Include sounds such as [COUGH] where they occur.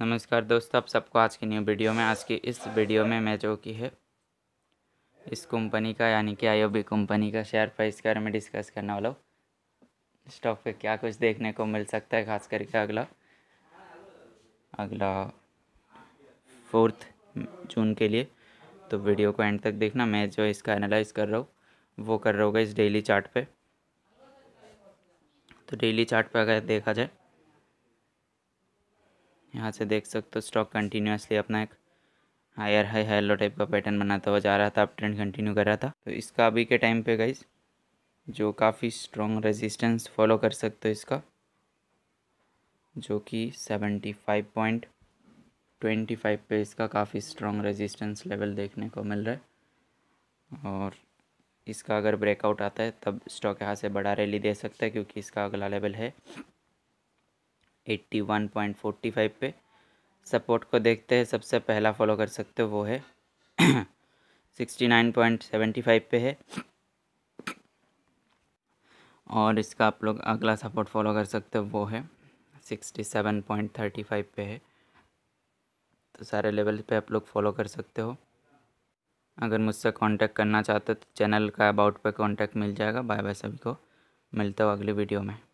नमस्कार दोस्तों आप सबको आज की न्यू वीडियो में आज की इस वीडियो में मैं जो कि है इस कंपनी का यानी कि आईओबी कंपनी का शेयर प्राइस के बारे में डिस्कस करने वाला हूँ स्टॉक पे क्या कुछ देखने को मिल सकता है खास करके अगला अगला फोर्थ जून के लिए तो वीडियो को एंड तक देखना मैं जो इसका एनालाइज कर रहा हूँ वो कर रहा होगा इस डेली चार्ट पे तो डेली चार्ट पे अगर देखा जाए यहाँ से देख सकते हो स्टॉक कंटिन्यूसली अपना एक higher high higher low type का पैटर्न बनाता हुआ जा रहा था अब ट्रेंड कंटिन्यू कर रहा था तो इसका अभी के टाइम पे गाइज जो काफ़ी स्ट्रॉन्ग रेजिस्टेंस फॉलो कर सकते हो इसका जो कि seventy five point twenty five पे इसका काफ़ी स्ट्रॉन्ग रेजिस्टेंस लेवल देखने को मिल रहा है और इसका अगर ब्रेकआउट आता है तब स्टॉक यहाँ से बड़ा रैली दे सकता है क्योंकि इसका अगला लेवल है 81.45 पे सपोर्ट को देखते हैं सबसे पहला फॉलो कर सकते हो वो है 69.75 [CLEARS THROAT] पे है और इसका आप लोग अगला सपोर्ट फॉलो कर सकते हो वो है 67.35 पे है तो सारे लेवल पे आप लोग फॉलो कर सकते हो अगर मुझसे कांटेक्ट करना चाहते हो तो चैनल का अबाउट पे कांटेक्ट मिल जाएगा बाय बाय सभी को मिलता हूँ अगली वीडियो में